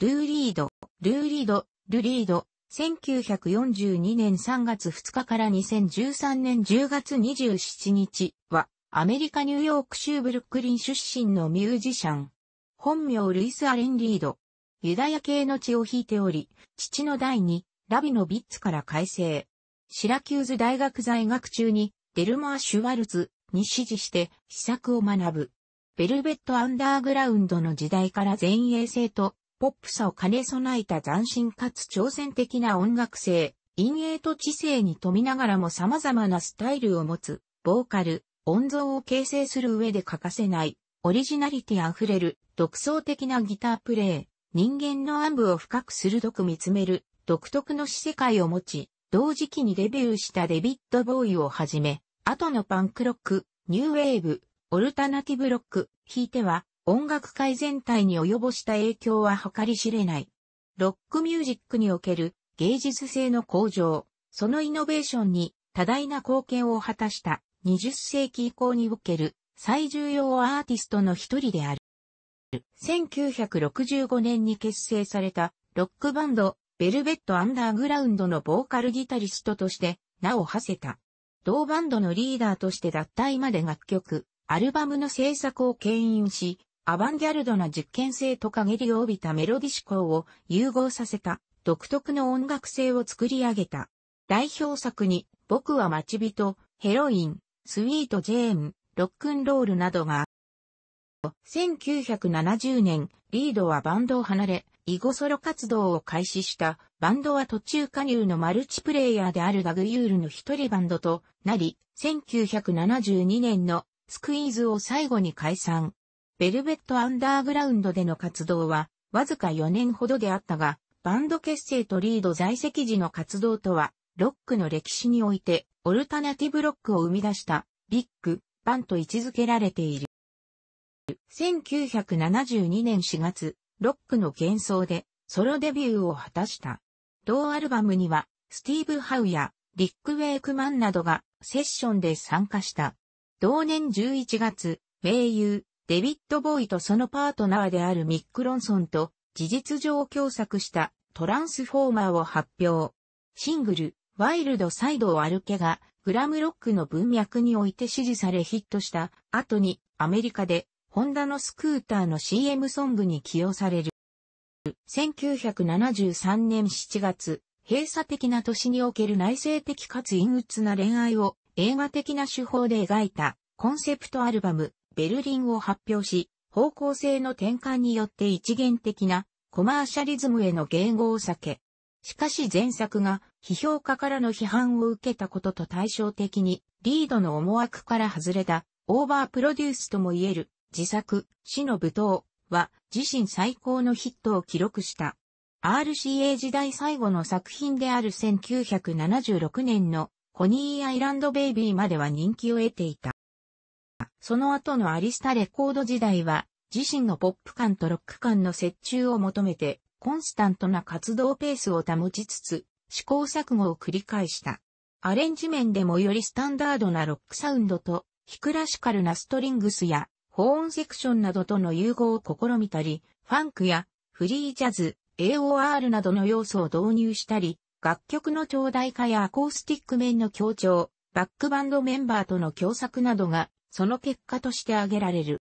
ルーリード、ルーリード、ルリード、1942年3月2日から2013年10月27日は、アメリカ・ニューヨーク州ブルックリン出身のミュージシャン。本名ルイス・アレン・リード。ユダヤ系の血を引いており、父の代に、ラビノビッツから改正。シラキューズ大学在学中に、デルマー・シュワルツに指示して、試作を学ぶ。ベルベット・アンダーグラウンドの時代から前衛性とポップさを兼ね備えた斬新かつ挑戦的な音楽性、陰影と知性に富みながらも様々なスタイルを持つ、ボーカル、音像を形成する上で欠かせない、オリジナリティ溢れる、独創的なギタープレイ、人間の暗部を深く鋭く見つめる、独特の死世界を持ち、同時期にデビューしたデビッド・ボーイをはじめ、後のパンクロック、ニューウェーブ、オルタナティブロック、ひいては、音楽界全体に及ぼした影響は計り知れない。ロックミュージックにおける芸術性の向上、そのイノベーションに多大な貢献を果たした20世紀以降における最重要アーティストの一人である。1965年に結成されたロックバンド、ベルベット・アンダーグラウンドのボーカルギタリストとして名を馳せた。同バンドのリーダーとして脱退まで楽曲、アルバムの制作を牽引し、アバンギャルドな実験性と陰りを帯びたメロディ思考を融合させた独特の音楽性を作り上げた。代表作に僕は待ち人、ヘロイン、スウィート・ジェーン、ロックンロールなどが、1970年、リードはバンドを離れ、囲碁ソロ活動を開始した、バンドは途中加入のマルチプレイヤーであるダグユールの一人バンドとなり、1972年のスクイーズを最後に解散。ベルベットアンダーグラウンドでの活動は、わずか4年ほどであったが、バンド結成とリード在籍時の活動とは、ロックの歴史において、オルタナティブロックを生み出した、ビッグ、バンと位置づけられている。1972年4月、ロックの幻想で、ソロデビューを果たした。同アルバムには、スティーブ・ハウや、リック・ウェイクマンなどが、セッションで参加した。同年11月、名優、デビッド・ボーイとそのパートナーであるミック・ロンソンと事実上共作したトランスフォーマーを発表。シングル、ワイルドサイドを歩けが、グラムロックの文脈において支持されヒットした後にアメリカでホンダのスクーターの CM ソングに起用される。1973年7月、閉鎖的な年における内省的かつ陰鬱な恋愛を映画的な手法で描いたコンセプトアルバムベルリンを発表し、方向性の転換によって一元的なコマーシャリズムへの言語を避け、しかし前作が批評家からの批判を受けたことと対照的にリードの思惑から外れたオーバープロデュースとも言える自作死の舞踏は自身最高のヒットを記録した。RCA 時代最後の作品である1976年のコニーアイランドベイビーまでは人気を得ていた。その後のアリスタレコード時代は、自身のポップ感とロック感の接中を求めて、コンスタントな活動ペースを保ちつつ、試行錯誤を繰り返した。アレンジ面でもよりスタンダードなロックサウンドと、ヒクラシカルなストリングスや、保温セクションなどとの融合を試みたり、ファンクやフリージャズ、AOR などの要素を導入したり、楽曲の頂大化やアコースティック面の協調、バックバンドメンバーとの共作などがその結果として挙げられる。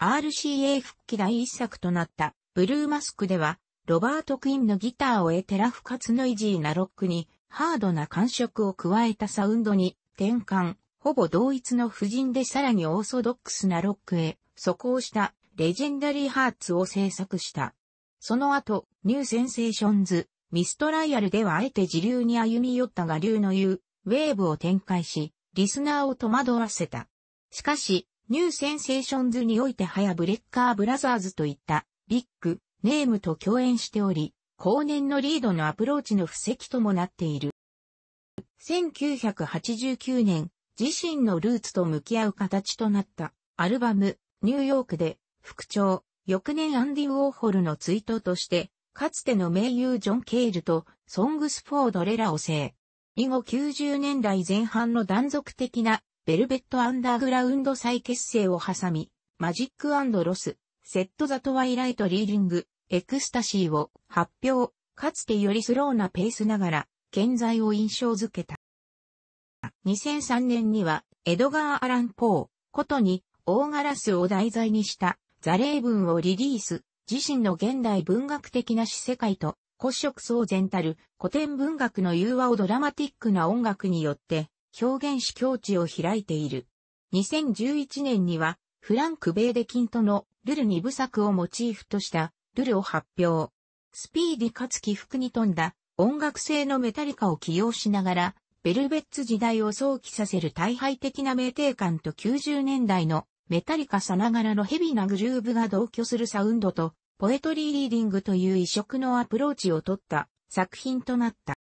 RCA 復帰第一作となったブルーマスクでは、ロバート・クインのギターを得てラフかつノイジーなロックにハードな感触を加えたサウンドに転換、ほぼ同一の布陣でさらにオーソドックスなロックへこをしたレジェンダリーハーツを制作した。その後、ニューセンセーションズ、ミストライアルではあえて自流に歩み寄ったが流の言う、ウェーブを展開し、リスナーを戸惑わせた。しかし、ニューセンセーションズにおいてはやブレッカーブラザーズといったビッグネームと共演しており、後年のリードのアプローチの布石ともなっている。1989年、自身のルーツと向き合う形となったアルバム、ニューヨークで、副長、翌年アンディ・ウォーホルの追悼として、かつての名優ジョン・ケールと、ソングス・フォード・レラを制以後90年代前半の断続的なベルベットアンダーグラウンド再結成を挟み、マジックロス、セットザトワイライトリーディング、エクスタシーを発表、かつてよりスローなペースながら、健在を印象づけた。2003年には、エドガー・アラン・ポー、ことに、大ガラスを題材にした、ザレー文をリリース、自身の現代文学的な詩世界と古色草然たる古典文学の融和をドラマティックな音楽によって表現し境地を開いている。2011年にはフランク・ベーデキントのルル二部作をモチーフとしたルルを発表。スピーディかつ起伏に富んだ音楽性のメタリカを起用しながらベルベッツ時代を想起させる大敗的な名定感と90年代のメタリカさながらのヘビーなグルーブが同居するサウンドとポエトリーリーディングという異色のアプローチを取った作品となった。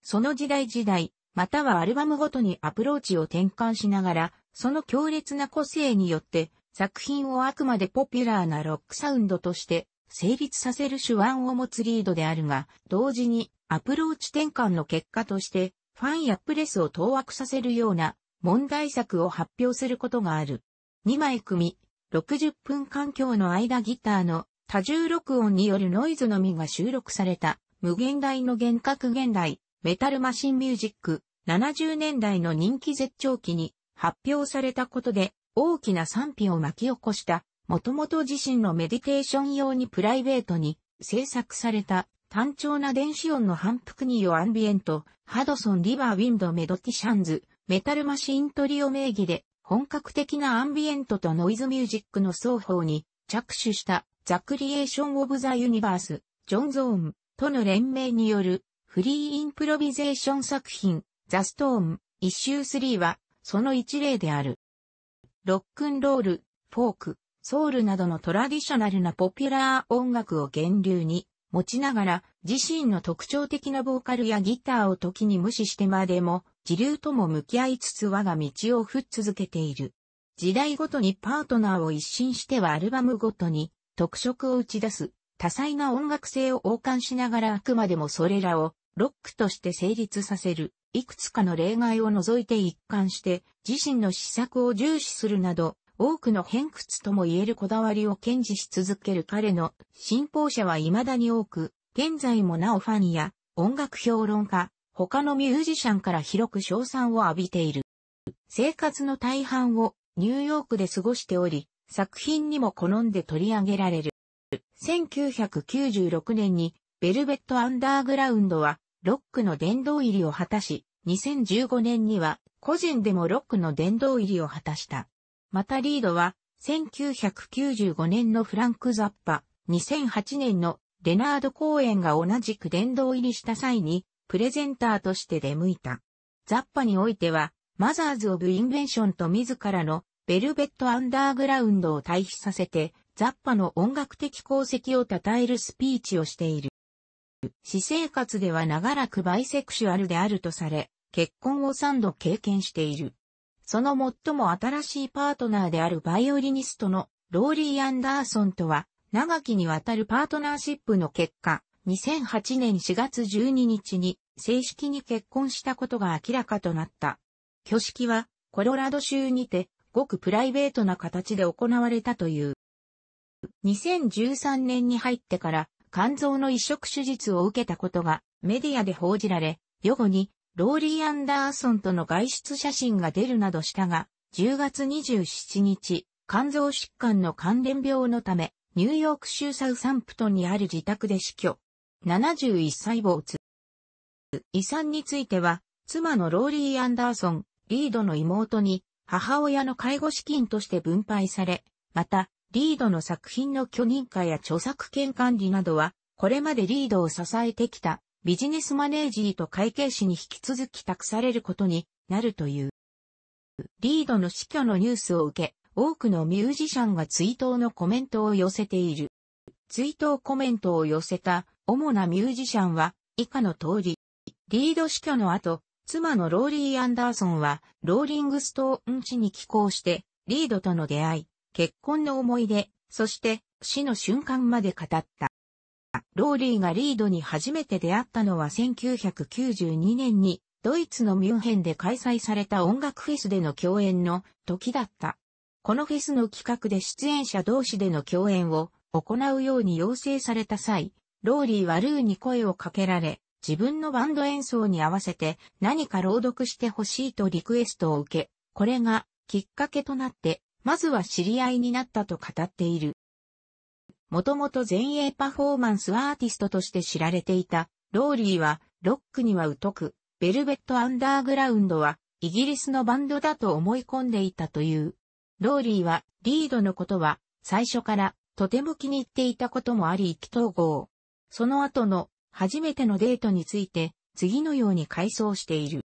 その時代時代、またはアルバムごとにアプローチを転換しながら、その強烈な個性によって作品をあくまでポピュラーなロックサウンドとして成立させる手腕を持つリードであるが、同時にアプローチ転換の結果としてファンやプレスを当惑させるような問題作を発表することがある。2枚組60分環境の間ギターの多重録音によるノイズのみが収録された、無限大の幻覚現代、メタルマシンミュージック、70年代の人気絶頂期に発表されたことで、大きな賛否を巻き起こした、もともと自身のメディテーション用にプライベートに制作された単調な電子音の反復によアンビエント、ハドソン・リバー・ウィンド・メドティシャンズ、メタルマシントリオ名義で本格的なアンビエントとノイズミュージックの双方に着手したザ・クリエーション・オブ・ザ・ユニバース、ジョン・ゾーンとの連名によるフリー・インプロビゼーション作品、ザ・ストーン、一周3は、その一例である。ロックンロール、フォーク、ソウルなどのトラディショナルなポピュラー音楽を源流に持ちながら自身の特徴的なボーカルやギターを時に無視してまでも自流とも向き合いつつ我が道を振っ続けている。時代ごとにパートナーを一新してはアルバムごとに特色を打ち出す、多彩な音楽性を王冠しながらあくまでもそれらをロックとして成立させる、いくつかの例外を除いて一貫して自身の試作を重視するなど、多くの偏屈とも言えるこだわりを堅持し続ける彼の信奉者は未だに多く、現在もなおファンや音楽評論家、他のミュージシャンから広く称賛を浴びている。生活の大半をニューヨークで過ごしており、作品にも好んで取り上げられる。1996年にベルベットアンダーグラウンドはロックの殿堂入りを果たし、2015年には個人でもロックの殿堂入りを果たした。またリードは1995年のフランク・ザッパ、2008年のレナード・公演が同じく殿堂入りした際にプレゼンターとして出向いた。ザッパにおいてはマザーズ・オブ・インベンションと自らのベルベット・アンダーグラウンドを対比させて、ザッパの音楽的功績を称えるスピーチをしている。私生活では長らくバイセクシュアルであるとされ、結婚を3度経験している。その最も新しいパートナーであるバイオリニストのローリー・アンダーソンとは、長きにわたるパートナーシップの結果、2008年4月12日に正式に結婚したことが明らかとなった。挙式はコロラド州にてごくプライベートな形で行われたという。2013年に入ってから肝臓の移植手術を受けたことがメディアで報じられ、予後にローリー・アンダーソンとの外出写真が出るなどしたが、10月27日、肝臓疾患の関連病のため、ニューヨーク州サウサンプトンにある自宅で死去。71歳没。遺産については、妻のローリー・アンダーソン、リードの妹に母親の介護資金として分配され、また、リードの作品の許認可や著作権管理などは、これまでリードを支えてきたビジネスマネージーと会計士に引き続き託されることになるという。リードの死去のニュースを受け、多くのミュージシャンが追悼のコメントを寄せている。追悼コメントを寄せた主なミュージシャンは以下の通り、リード死去の後、妻のローリー・アンダーソンは、ローリングストーン地に寄港して、リードとの出会い、結婚の思い出、そして死の瞬間まで語った。ローリーがリードに初めて出会ったのは1992年に、ドイツのミュンヘンで開催された音楽フェスでの共演の時だった。このフェスの企画で出演者同士での共演を行うように要請された際、ローリーはルーに声をかけられ、自分のバンド演奏に合わせて何か朗読してほしいとリクエストを受け、これがきっかけとなって、まずは知り合いになったと語っている。もともと前衛パフォーマンスアーティストとして知られていたローリーはロックには疎く、ベルベットアンダーグラウンドはイギリスのバンドだと思い込んでいたという。ローリーはリードのことは最初からとても気に入っていたこともあり意気投合。その後の初めてのデートについて、次のように回想している。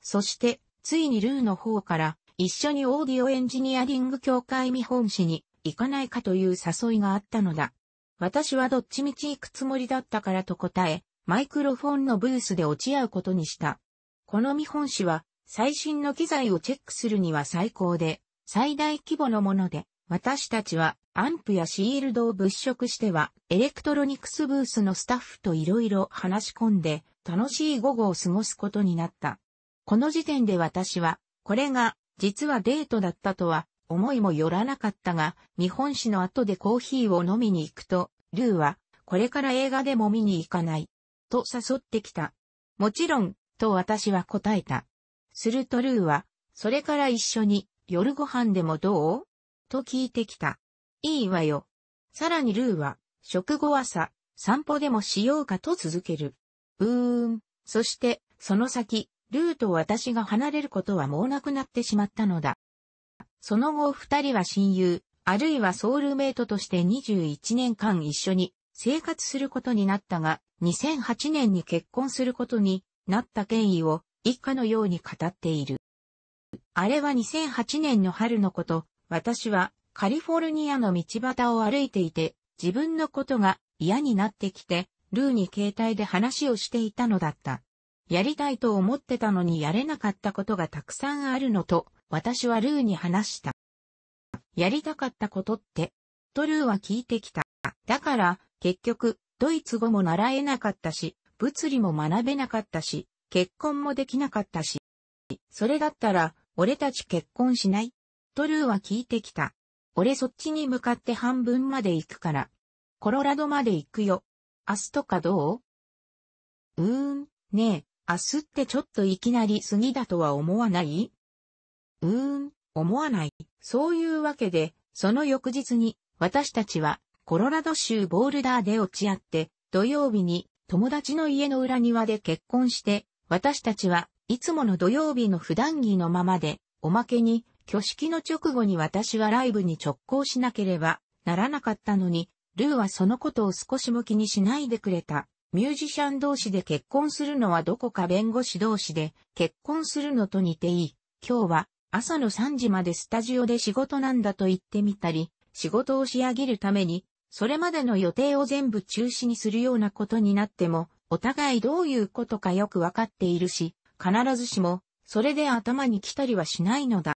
そして、ついにルーの方から、一緒にオーディオエンジニアリング協会見本市に行かないかという誘いがあったのだ。私はどっちみち行くつもりだったからと答え、マイクロフォンのブースで落ち合うことにした。この見本市は、最新の機材をチェックするには最高で、最大規模のもので、私たちはアンプやシールドを物色しては、エレクトロニクスブースのスタッフといろいろ話し込んで、楽しい午後を過ごすことになった。この時点で私は、これが、実はデートだったとは、思いもよらなかったが、日本史の後でコーヒーを飲みに行くと、ルーは、これから映画でも見に行かない、と誘ってきた。もちろん、と私は答えた。するとルーは、それから一緒に、夜ご飯でもどうと聞いてきた。いいわよ。さらにルーは、食後朝、散歩でもしようかと続ける。うーん。そして、その先、ルーと私が離れることはもうなくなってしまったのだ。その後二人は親友、あるいはソウルメイトとして21年間一緒に生活することになったが、2008年に結婚することになった権威を一家のように語っている。あれは2008年の春のこと私はカリフォルニアの道端を歩いていて、自分のことが嫌になってきて、ルーに携帯で話をしていたのだった。やりたいと思ってたのにやれなかったことがたくさんあるのと、私はルーに話した。やりたかったことって、とルーは聞いてきた。だから、結局、ドイツ語も習えなかったし、物理も学べなかったし、結婚もできなかったし。それだったら、俺たち結婚しないトルーは聞いてきた。俺そっちに向かって半分まで行くから。コロラドまで行くよ。明日とかどううーん、ねえ、明日ってちょっといきなり過ぎだとは思わないうーん、思わない。そういうわけで、その翌日に、私たちは、コロラド州ボールダーで落ち合って、土曜日に、友達の家の裏庭で結婚して、私たちは、いつもの土曜日の普段着のままで、おまけに、挙式の直後に私はライブに直行しなければならなかったのに、ルーはそのことを少しも気にしないでくれた。ミュージシャン同士で結婚するのはどこか弁護士同士で結婚するのと似ていい。今日は朝の3時までスタジオで仕事なんだと言ってみたり、仕事を仕上げるために、それまでの予定を全部中止にするようなことになっても、お互いどういうことかよくわかっているし、必ずしも、それで頭に来たりはしないのだ。